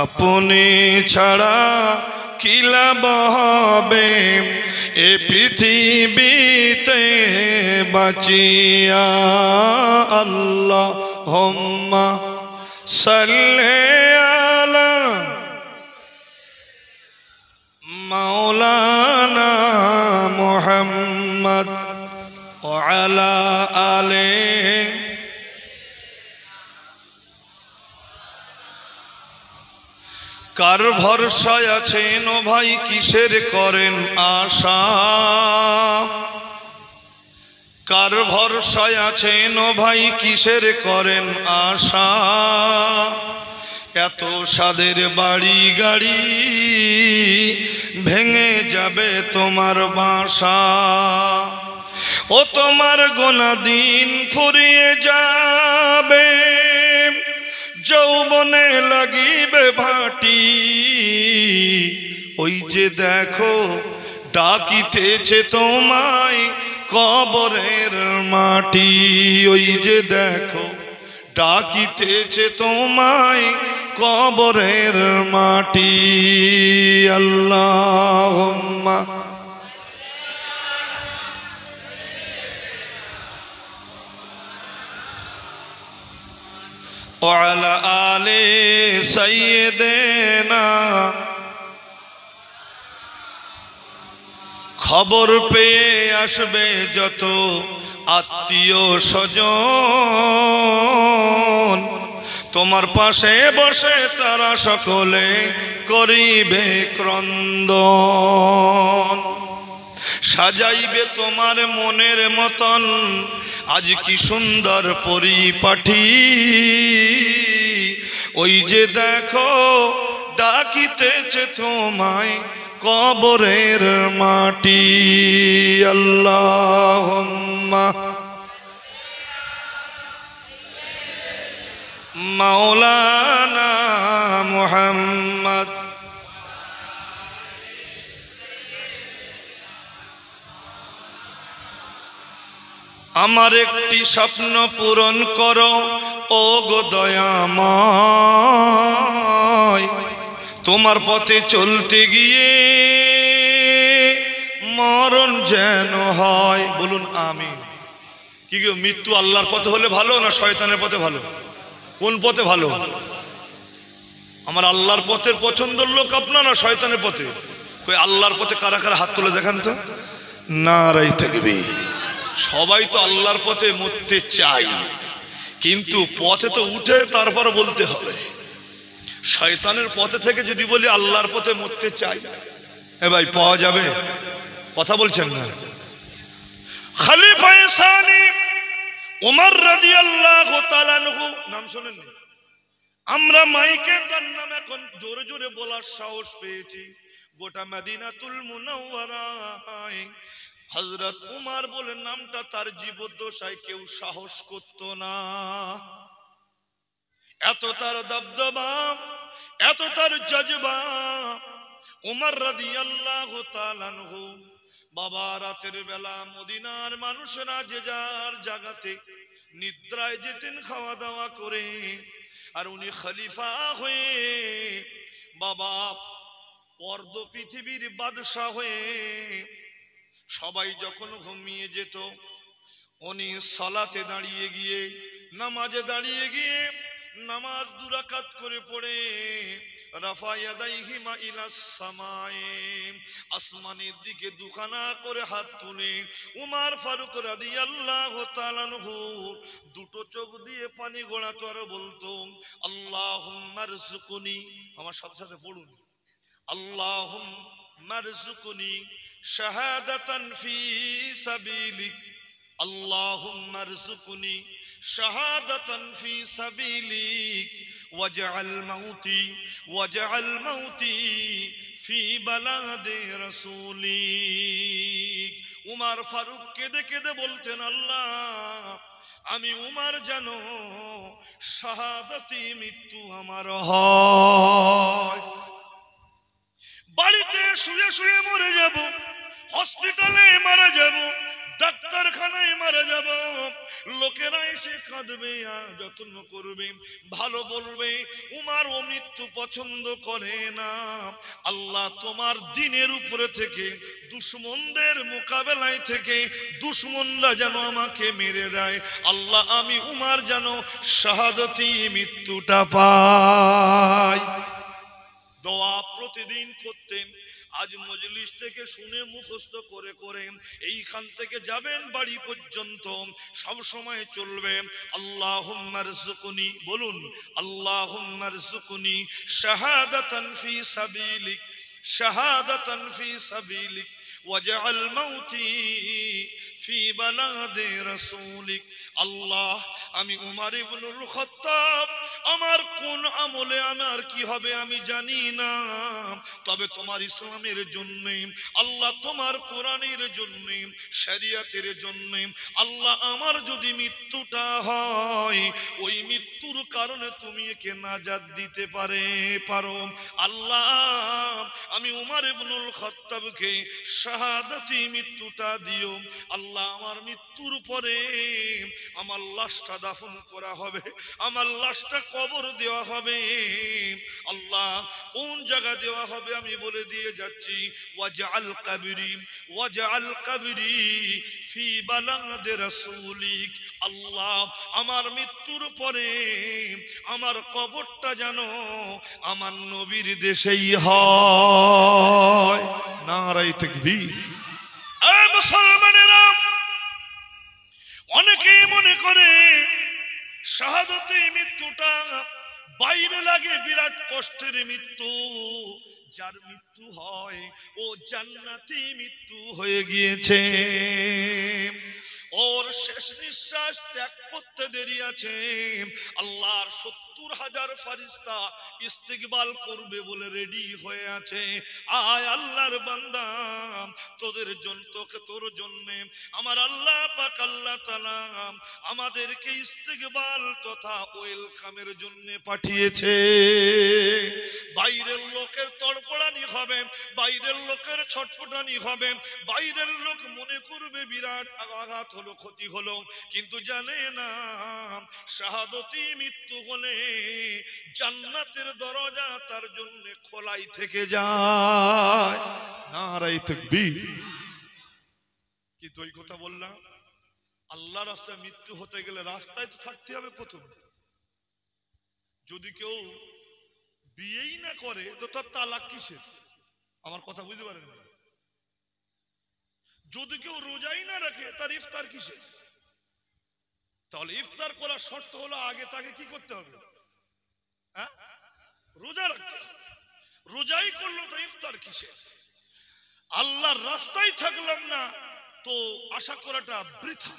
আপনি ছাড়া কিলাব হবে এ পৃথিবীতে বাঁচিয়া আল্লাহ হোম্মা সাল্লে আলা মাওলানা মোহাম্মদ আলা আলে কার ভরসায় আছেন ও ভাই কিসের করেন আশা কার ভরসায় আছেন ও ভাই কিসের করেন আশা এত সাদের বাড়ি গাড়ি ভেঙে যাবে তোমার বাসা ও তোমার গোনা দিন ফুরিয়ে যাবে যৌবনে লাগিবে ভাটি ওই যে দেখো ডাকিতেছে তোমায় কবরের মাটি ওই যে দেখো ডাকিতেছে তোমায় কবরের মাটি আল্লাহ وعلى آل سيدنا খবর পেয়ে আসবে যত আত্মীয় স্বজন তোমার পাশে বসে তারা সকলে করিবে ক্রন্দন সাজাইবে তোমার মনের মতন আজ কি সুন্দর পরিপাঠি ওই যে দেখো ডাকিতেছে তোমায় কবরের মাটি আল্লাহ মাওলানা মোহাম্মদ আমার একটি স্বপ্ন পূরণ করো ও গো দয়াময় তোমার পথে চলতে গিয়ে মরণ যেন হয় বলুন আমি কি কেউ মৃত্যু আল্লাহর পথে হলে ভালো না শয়তানের পথে ভালো কোন পথে ভালো আমার আল্লাহর পথের পছন্দের লোক আপনার না শয়তানের পথে কই আল্লাহর পথে কারা কারা হাত তুলে দেখান তো না রাই থাকবে সবাই তো আল্লাহর পথে মরতে চাই কিন্তু পথে তো উঠে তারপর বলতে হবে শয়তানের পথে থেকে যদি বলি আল্লাহর পথে মরতে চাই এ ভাই পাওয়া যাবে কথা বলছেন না আল্লাহ নাম শোনেন আমরা এখন জোরে জোরে বলার সাহস পেয়েছি গোটা মাদিনাতুল হজরত উমার বলে নামটা তার জীবদ্দশায় কেউ সাহস করত না এত তার দবদবা এত তার জজবা উমার রাদি আল্লাহ বাবা রাতের বেলা মদিনার মানুষেরা যে যার জাগাতে নিদ্রায় যেতেন খাওয়া দাওয়া করে আর উনি খলিফা হয়ে বাবা পর্দ পৃথিবীর বাদশাহ হয়ে সবাই যখন ঘুমিয়ে যেত উনি সলাতে দাঁড়িয়ে গিয়ে নামাজে দাঁড়িয়ে গিয়ে নামাজ দুরাকাত করে পড়ে আসমানের দিকে দুখানা করে হাত তুলে উমার ফারুক রাদি আল্লাহ দুটো চোখ দিয়ে পানি তো আর বলতো আল্লাহ আমার সাথে সাথে পড়ুন আল্লাহ মারজুকুনি শাহাদাতান ফি সাবিলিক اللهم ارزقني شهادة في سبيلك واجعل موتي واجعل موتي في بلاد رسولك উমার ফারুক কেঁদে কেঁদে বলতেন আল্লাহ আমি উমার যেন শাহাদতি মৃত্যু আমার হয় শুয়ে শুয়ে মরে যাব হসপিটালে মারা যাব ডাক্তারখানায় মারা যাব লোকেরা এসে কাঁদবে যত্ন করবে ভালো বলবে উমার ও মৃত্যু পছন্দ করে না আল্লাহ তোমার দিনের উপরে থেকে দুশ্মনদের মোকাবেলায় থেকে দুশ্মনরা যেন আমাকে মেরে দেয় আল্লাহ আমি উমার যেন শাহাদতি মৃত্যুটা পাই দোয়া প্রতিদিন করতেন আজ মজলিস থেকে শুনে মুখস্থ করে করে এইখান থেকে যাবেন বাড়ি পর্যন্ত সব সময় চলবে আল্লাহ সুকুনি বলুন আল্লাহ সুকুনি শাহাদাতান ফি সাবিলিক শাহাদাতান ফি সাবিলিক ওয়াজআল মাউতি ফি বালাদে রাসূলিক আল্লাহ আমি উমর ইবনুল খাত্তাব আমার কোন আমলে আমার কি হবে আমি জানি না তবে তোমার ইসলামের জন্য আল্লাহ তোমার কোরআনের জন্য শরিয়াতের জন্য আল্লাহ আমার যদি মৃত্যুটা হয় ওই মৃত্যুর কারণে তুমি একে নাজাত দিতে পারে পারো আল্লাহ আমি উমর ইবনুল খাত্তাবকে শাহাদাতি মৃত্যুটা দিও আল্লাহ আমার মৃত্যুর পরে আমার লাশটা দাফন করা হবে আমার লাশটা কবর দেওয়া হবে আল্লাহ কোন জায়গা দেওয়া হবে আমি বলে দিয়ে যাচ্ছি ওয়াজা আল কাবিরি ওয়াজা আল কাবিরি ফি বালাংদের রাসূলিক আল্লাহ আমার মৃত্যুর পরে আমার কবরটা জানো আমার নবীর দেশেই হয় নারাই তেকবীর মুসলমানেরা অনেকেই মনে করে শাহাদতে মৃত্যুটা বাইরে লাগে বিরাট কষ্টের মৃত্যু যার মৃত্যু হয় ও জান্নাতি মৃত্যু হয়ে গিয়েছে ওর শেষ নিঃশ্বাস ত্যাগ করতে দেরি আছে আল্লাহর সত্তর হাজার ফারিস্তা ইস্তিকবাল করবে বলে রেডি হয়ে আছে আয় আল্লাহর বান্দা তোদের জন্য তোকে তোর জন্যে আমার আল্লাহ পাক আল্লাহ তালাম আমাদেরকে ইস্তিকবাল তথা ওয়েলকামের জন্যে পাঠিয়েছে বাইরের লোকের তর জড়পড়ানি হবে বাইরের লোকের ছটফটানি হবে বাইরের লোক মনে করবে বিরাট আঘাত হলো ক্ষতি হলো কিন্তু জানে না শাহাদতি মৃত্যু হলে জান্নাতের দরজা তার জন্য খোলাই থেকে যায় নারাই তকবীর কিন্তু ওই কথা বললাম আল্লাহ রাস্তায় মৃত্যু হতে গেলে রাস্তায় তো থাকতে হবে প্রথম যদি কেউ বিয়েই না করে তো তার তালাক কিসের আমার কথা বুঝতে পারেন যদি কেউ রোজাই না রাখে তার ইফতার কিসের তাহলে ইফতার করার শর্ত হলো আগে তাকে কি করতে হবে হ্যাঁ? রোজা রাখতে রোজাই করলো তো ইফতার কিসের আল্লাহর রাস্তায় থাকলাম না তো আশা করাটা বৃথা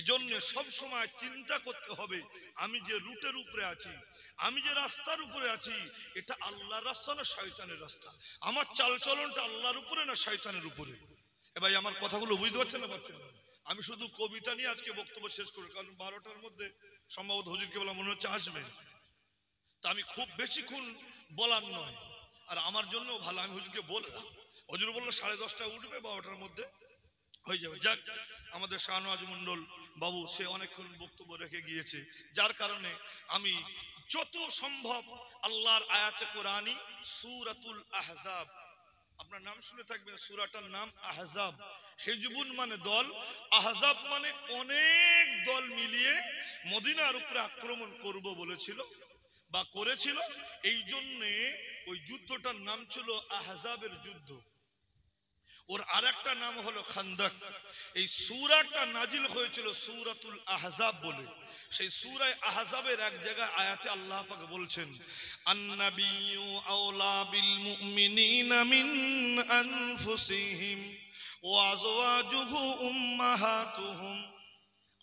এজন্য সব সময় চিন্তা করতে হবে আমি যে রুটের উপরে আছি আমি যে রাস্তার উপরে আছি এটা আল্লাহর রাস্তা না শয়তানের রাস্তা আমার চালচলনটা আল্লাহর উপরে না শয়তানের উপরে এ ভাই আমার কথাগুলো বুঝতে পারছেন না পারছেন আমি শুধু কবিতা নিয়ে আজকে বক্তব্য শেষ করি কারণ বারোটার মধ্যে সম্ভবত হজুরকে বলা মনে হচ্ছে আসবে তা আমি খুব বেশিক্ষণ বলার নয় আর আমার জন্য ভালো আমি হজুরকে বললাম হজুর বললো সাড়ে দশটায় উঠবে বারোটার মধ্যে হয়ে যাবে যাক আমাদের শাহনওয়াজ মন্ডল বাবু সে অনেকক্ষণ বক্তব্য রেখে গিয়েছে যার কারণে আমি যত সম্ভব আল্লাহর আয়াতে কোরআনি সুরাতুল আহজাব আপনার নাম শুনে থাকবেন সুরাটার নাম আহজাব হেজবুন মানে দল আহজাব মানে অনেক দল মিলিয়ে মদিনার উপরে আক্রমণ করব বলেছিল বা করেছিল এই জন্যে ওই যুদ্ধটার নাম ছিল আহজাবের যুদ্ধ ওর আর একটা নাম হলো খান্দাক এই সুরাটা নাজিল হয়েছিল সুরাতুল আহজাব বলে সেই সুরায় আহজাবের এক জায়গায় আয়াতে আল্লাহ পাক বলছেন আন্নাবিয়ু আওলা বিল মুমিনিনা মিন আনফুসিহিম ওয়া আযওয়াজুহু উম্মাহাতুহুম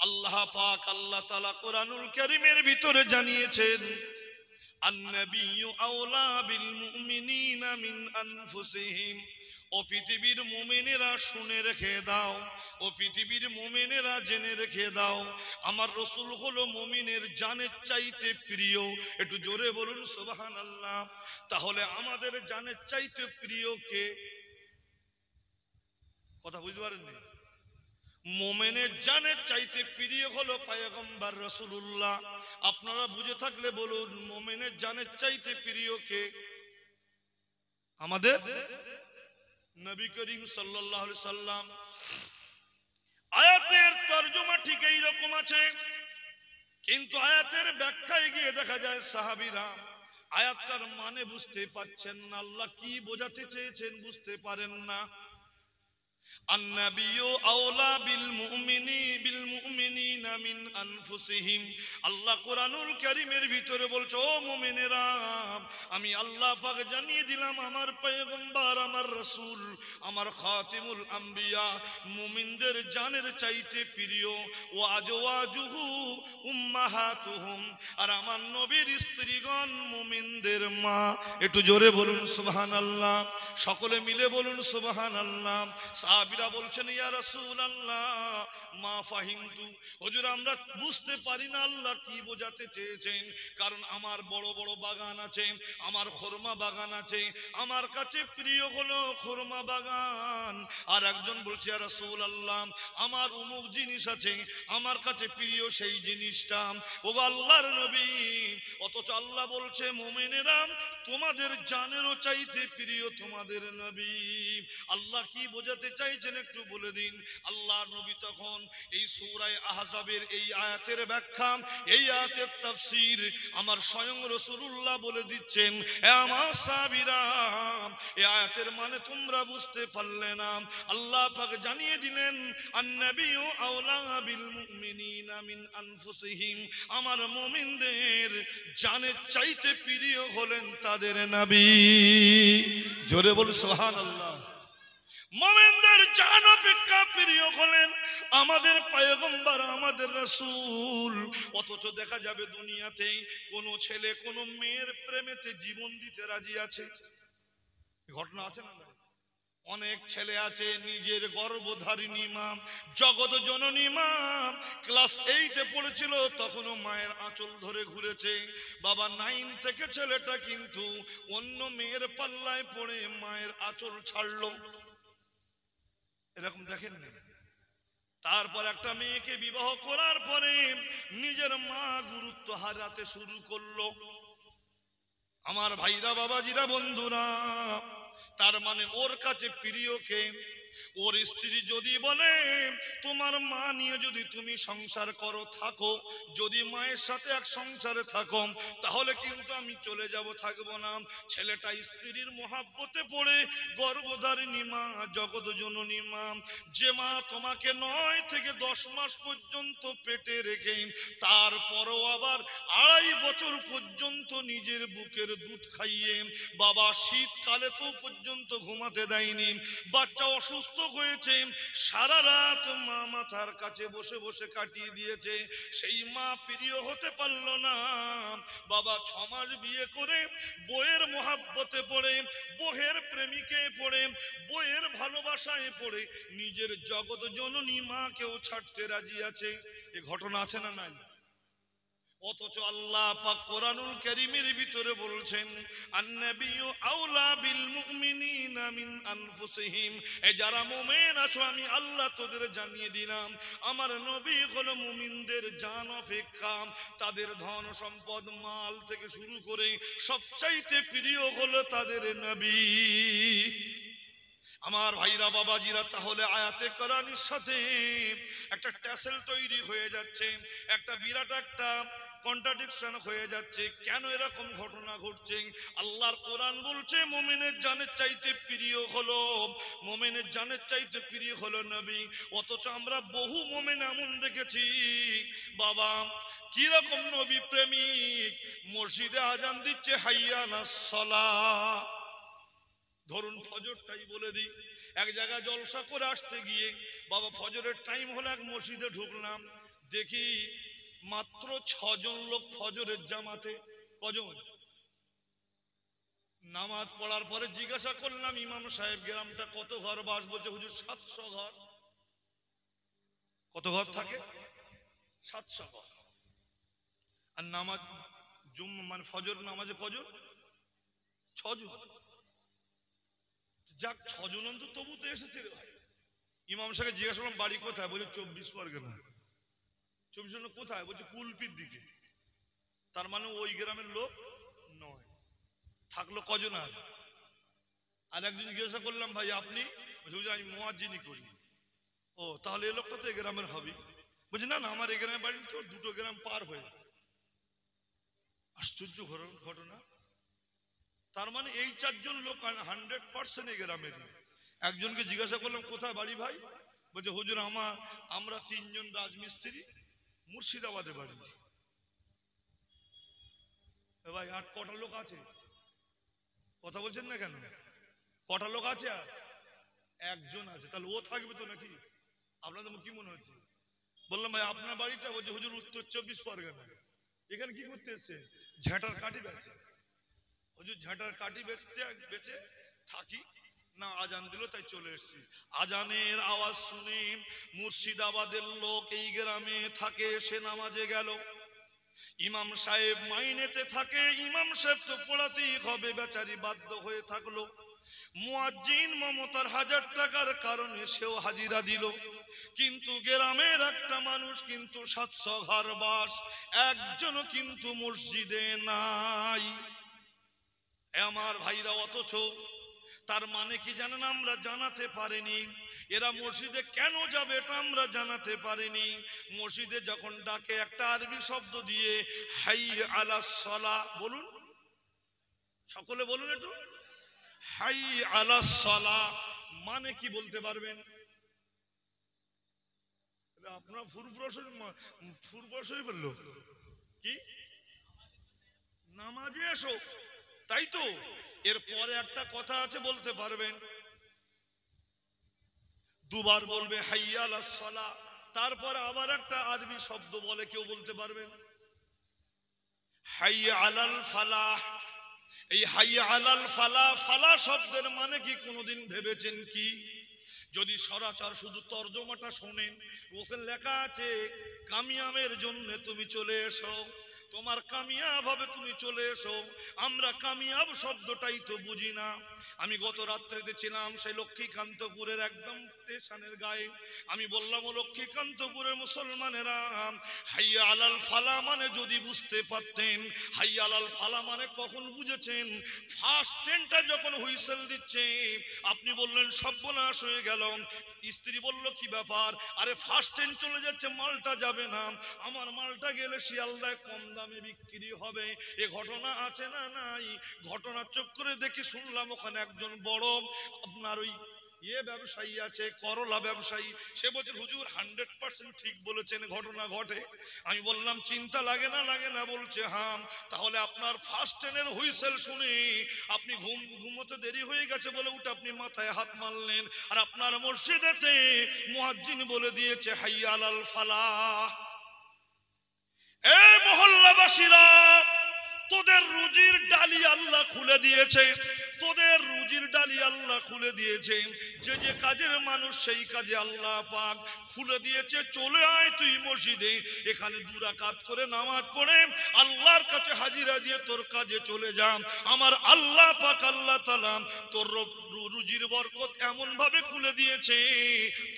আল্লাহ পাক আল্লাহ তাআলা কোরআনুল কারীমের ভিতরে জানিয়েছেন আন্নাবিয়ু আওলা বিল মুমিনিনা মিন আনফুসিহিম ও পৃথিবীর মোমেনেরা শুনে রেখে দাও ও পৃথিবীর মোমেনেরা জেনে রেখে দাও আমার রসুল হলো মোমিনের জানের চাইতে প্রিয় একটু জোরে বলুন সোবাহান আল্লাহ তাহলে আমাদের জানের চাইতে প্রিয় কে কথা বুঝতে পারেননি মোমেনের জানের চাইতে প্রিয় হলো পায়গম্বার রসুল্লাহ আপনারা বুঝে থাকলে বলুন মোমেনের জানের চাইতে প্রিয় কে আমাদের নবী করিম সাল্লাহ সাল্লাম আয়াতের তর্জমা ঠিক এইরকম আছে কিন্তু আয়াতের ব্যাখ্যায় গিয়ে দেখা যায় সাহাবিরা আয়াতটার মানে বুঝতে পাচ্ছেন না আল্লাহ কি বোঝাতে চেয়েছেন বুঝতে পারেন না আমি আল্লাহ জানিয়ে দিলাম আমার আমার আমার খাতিমুল আম্বিয়া মুমিনদের জানের চাইতে প্রিয় ও আজওয়াজুহু উম্মাহাতুহুম আর আমার নবীর স্ত্রীগণ মুমিনদের মা একটু জোরে বলুন সুবহানাল্লাহ সকলে মিলে বলুন সুবহানাল্লাহ সাহাবিরা বলছেন ইয়া রাসূলুল্লাহ মা ফাহিমতু হুজুর আমরা বুঝতে পারি না আল্লাহ কি বোঝাতে চেয়েছেন কারণ আমার বড় বড় বাগান আছে আমার খোরমা বাগান আছে আমার কাছে প্রিয় হলো খোরমা বাগান আর একজন বলছে ইয়া রাসূলুল্লাহ আমার উমুক জিনিস আছে আমার কাছে প্রিয় সেই জিনিসটা ও আল্লাহর নবী অথচ আল্লাহ বলছে মুমিনেরা তোমাদের জানেরও চাইতে প্রিয় তোমাদের নবী আল্লাহ কি বোঝাতে চাই চাইছেন একটু বলে দিন আল্লাহ নবী তখন এই সৌরায় আহজাবের এই আয়াতের ব্যাখ্যা এই আয়াতের তাফসির আমার স্বয়ং রসুল্লাহ বলে দিচ্ছেন আমার আয়াতের মানে তোমরা বুঝতে পারলে না আল্লাহ পাক জানিয়ে দিলেন আন্নাবিউ আওলা বিল মুমিনিনা মিন আনফুসিহিম আমার মুমিনদের জানের চাইতে প্রিয় হলেন তাদের নবী জোরে বল আল্লাহ মোমেনদের জান অপেক্ষা প্রিয় হলেন আমাদের পায়গম্বার আমাদের রসুল অথচ দেখা যাবে দুনিয়াতে কোনো ছেলে কোনো মেয়ের প্রেমেতে জীবন দিতে রাজি আছে ঘটনা আছে না অনেক ছেলে আছে নিজের গর্বধারিনী মা জগৎ জননী মা ক্লাস এইটে পড়েছিল তখনও মায়ের আঁচল ধরে ঘুরেছে বাবা নাইন থেকে ছেলেটা কিন্তু অন্য মেয়ের পাল্লায় পড়ে মায়ের আঁচল ছাড়লো এরকম দেখেন তারপর একটা মেয়েকে বিবাহ করার পরে নিজের মা গুরুত্ব হারাতে শুরু করলো আমার ভাইরা বাবাজিরা বন্ধুরা তার মানে ওর কাছে প্রিয়কে ওর স্ত্রী যদি বলে তোমার মা নিয়ে যদি তুমি সংসার করো থাকো যদি মায়ের সাথে এক সংসারে থাকো তাহলে কিন্তু আমি চলে যাব থাকবো না ছেলেটা স্ত্রীর মহাব্বতে পড়ে গর্ভধারিণী মা জগৎ জননী মা যে মা তোমাকে নয় থেকে দশ মাস পর্যন্ত পেটে রেখে তারপরও আবার আড়াই বছর পর্যন্ত নিজের বুকের দুধ খাইয়ে বাবা শীতকালে তো পর্যন্ত ঘুমাতে দেয়নি বাচ্চা অসুস্থ অসুস্থ হয়েছে সারা রাত মা মাথার কাছে বসে বসে কাটিয়ে দিয়েছে সেই মা প্রিয় হতে পারল না বাবা ছ মাস বিয়ে করে বইয়ের মহাব্বতে পড়ে বহের প্রেমিকে পড়ে বইয়ের ভালোবাসায় পড়ে নিজের জগৎ জননী মাকেও ছাড়তে রাজি আছে এ ঘটনা আছে না নাই অথচ আল্লাহ পাক কোরআনুল কারীমের ভিতরে বলছেন আন্নাবিয়ু আউলা বিল মুমিনিনা মিন আনফুসিহিম এ যারা মুমিন আছো আমি আল্লাহ তোদের জানিয়ে দিলাম আমার নবী হলো মুমিনদের জান অপেক্ষা তাদের ধন সম্পদ মাল থেকে শুরু করে সবচাইতে প্রিয় হলো তাদের নবী আমার ভাইরা বাবাজিরা তাহলে আয়াতে করানির সাথে একটা ট্যাসেল তৈরি হয়ে যাচ্ছে একটা বিরাট একটা কন্ট্রাডিকশন হয়ে যাচ্ছে কেন এরকম ঘটনা ঘটছে আল্লাহর কোরআন বলছে মোমেনের জানের চাইতে প্রিয় হলো মোমেনের জানের চাইতে প্রিয় হলো নবী অথচ আমরা বহু মোমেন এমন দেখেছি বাবা কিরকম নবী প্রেমিক মসজিদে আজান দিচ্ছে হাইয়ানাসলা সলা ধরুন ফজরটাই বলে দিই এক জায়গায় জলসা করে আসতে গিয়ে বাবা ফজরের টাইম হলে এক মসজিদে ঢুকলাম দেখি মাত্র ছজন লোক ফজরের জামাতে কজন নামাজ পড়ার পরে জিজ্ঞাসা করলাম ইমাম সাহেব গ্রামটা কত ঘর বাস বলছে হুজুর সাতশো ঘর কত ঘর থাকে সাতশো ঘর আর নামাজ জুম মানে ফজর নামাজে কজন ছজন যাক ছজন তো তবু তো এসেছে ইমাম সাহেব জিজ্ঞাসা করলাম বাড়ি কোথায় বলছে চব্বিশ পরগনা চব্বিশ ঘন্টা কোথায় বলছে কুলপির দিকে তার মানে ওই গ্রামের লোক নয় থাকলো কজন আর আর একদিন জিজ্ঞাসা করলাম ভাই আপনি আমি মোয়াজিনি করি ও তাহলে এ লোকটা তো এ গ্রামের হবে বলছে না না আমার এ গ্রামের বাড়ি তো দুটো গ্রাম পার হয়ে আশ্চর্য ঘটনা তার মানে এই চারজন লোক হান্ড্রেড পার্সেন্ট এ গ্রামের একজনকে জিজ্ঞাসা করলাম কোথায় বাড়ি ভাই বলছে হুজুর আমার আমরা তিনজন রাজমিস্ত্রি মুর্শিদাবাদে বাড়ি ভাই আর কটা লোক আছে কথা বলছেন না কেন কটা লোক আছে আর একজন আছে তাহলে ও থাকবে তো নাকি আপনাদের কি মনে হচ্ছে বললাম ভাই আপনার বাড়িটা বলছে হুজুর উত্তর চব্বিশ পরগনা এখানে কি করতে এসছে ঝাঁটার কাটি বেছে হুজুর ঝাঁটার কাটি বেচতে বেচে থাকি না আজান দিল তাই চলে এসছি আজানের আওয়াজ শুনে মুর্শিদাবাদের লোক এই গ্রামে থাকে সে নামাজে গেল ইমাম সাহেব মাইনেতে থাকে ইমাম সাহেব তো পড়াতেই হবে বেচারি বাধ্য হয়ে থাকলো মুয়াজ্জিন মমতার হাজার টাকার কারণে সেও হাজিরা দিল কিন্তু গ্রামের একটা মানুষ কিন্তু সাতশো ঘর বাস কিন্তু মসজিদে নাই আমার ভাইরা অথচ তার মানে কি জানেন আমরা জানাতে পারিনি এরা মসজিদে কেন যাবে এটা আমরা জানাতে পারিনি মসজিদে যখন ডাকে একটা আরবি শব্দ দিয়ে হাই আলা সলা বলুন সকলে বলুন একটু হাই আলা সলা মানে কি বলতে পারবেন আপনার ফুরফুরসই ফুরফুরসই বললো কি নামাজে এসো তাই তো এর পরে একটা কথা আছে বলতে পারবেন দুবার বলবে হাইয়াল সলা তারপর আবার একটা আরবি শব্দ বলে কেউ বলতে পারবেন হাইয়া আলাল এই হাইয়া আলাল ফালা ফালা শব্দের মানে কি কোনোদিন ভেবেছেন কি যদি শুধু তর্জমাটা শোনেন ওকে লেখা আছে কামিয়ামের জন্য তুমি চলে এসো তোমার কামিয়াব হবে তুমি চলে এসো আমরা কামিয়াব শব্দটাই তো বুঝি না আমি গত রাত্রিতে ছিলাম সেই লক্ষ্মীকান্তপুরের একদম স্টেশনের গায়ে আমি বললাম ও লক্ষ্মীকান্তপুরের মুসলমানেরা হাইয়া আলাল ফালা মানে যদি বুঝতে পারতেন হাইয়া আলাল ফালা মানে কখন বুঝেছেন ফার্স্ট ট্রেনটা যখন হুইসেল দিচ্ছে আপনি বললেন সর্বনাশ হয়ে গেল স্ত্রী বলল কি ব্যাপার আরে ফার্স্ট ট্রেন চলে যাচ্ছে মালটা যাবে না আমার মালটা গেলে শিয়ালদায় কম দামে বিক্রি হবে এ ঘটনা আছে না নাই ঘটনা চক্করে দেখি শুনলাম ওখানে ওখানে একজন বড় আপনার ওই ইয়ে ব্যবসায়ী আছে করলা ব্যবসায়ী সে বলছে হুজুর হান্ড্রেড পার্সেন্ট ঠিক বলেছেন ঘটনা ঘটে আমি বললাম চিন্তা লাগে না লাগে না বলছে হাম তাহলে আপনার ফার্স্ট ট্রেনের হুইসেল শুনে আপনি ঘুম ঘুমোতে দেরি হয়ে গেছে বলে উঠে আপনি মাথায় হাত মারলেন আর আপনার মসজিদেতে মুয়াজ্জিন বলে দিয়েছে হাইয়াল আল ফালাহ এ মহল্লাবাসীরা তোদের রুজির ডালি আল্লাহ খুলে দিয়েছে তোদের রুজির ডালি আল্লাহ খুলে দিয়েছে যে যে কাজের মানুষ সেই কাজে আল্লাহ পাক খুলে দিয়েছে চলে আয় তুই মসজিদে এখানে কাত করে নামাজ পড়ে আল্লাহর কাছে হাজিরা দিয়ে তোর কাজে চলে যাম আমার আল্লাহ পাক আল্লাহ তালাম তোর রুজির বরকত এমন ভাবে খুলে দিয়েছে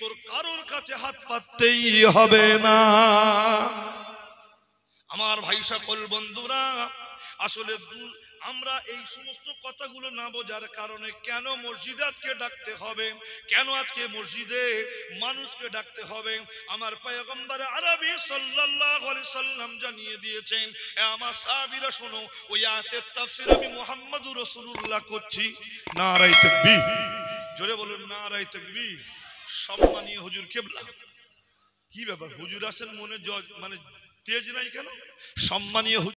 তোর কারোর কাছে হাত পাততেই হবে না আমার ভাই সকল বন্ধুরা আসলে আমরা এই সমস্ত কথাগুলো না বোঝার কারণে কেন মসজিদে আজকে ডাকতে হবে কেন আজকে মসজিদে মানুষকে ডাকতে হবে আমার পায়গম্বারে আরবি সাল্লাল্লাহু আলাইহি সাল্লাম জানিয়ে দিয়েছেন এ আমার সাহাবীরা শোনো ওই আয়াতের তাফসীর আমি মুহাম্মদুর রাসূলুল্লাহ করছি নারায়ে তাকবীর জোরে বলুন নারায়ে তাকবীর সম্মানীয় হুজুর কিবলা কি ব্যাপার হুজুর আছেন মনে মানে তেজ নাই কেন সম্মানীয়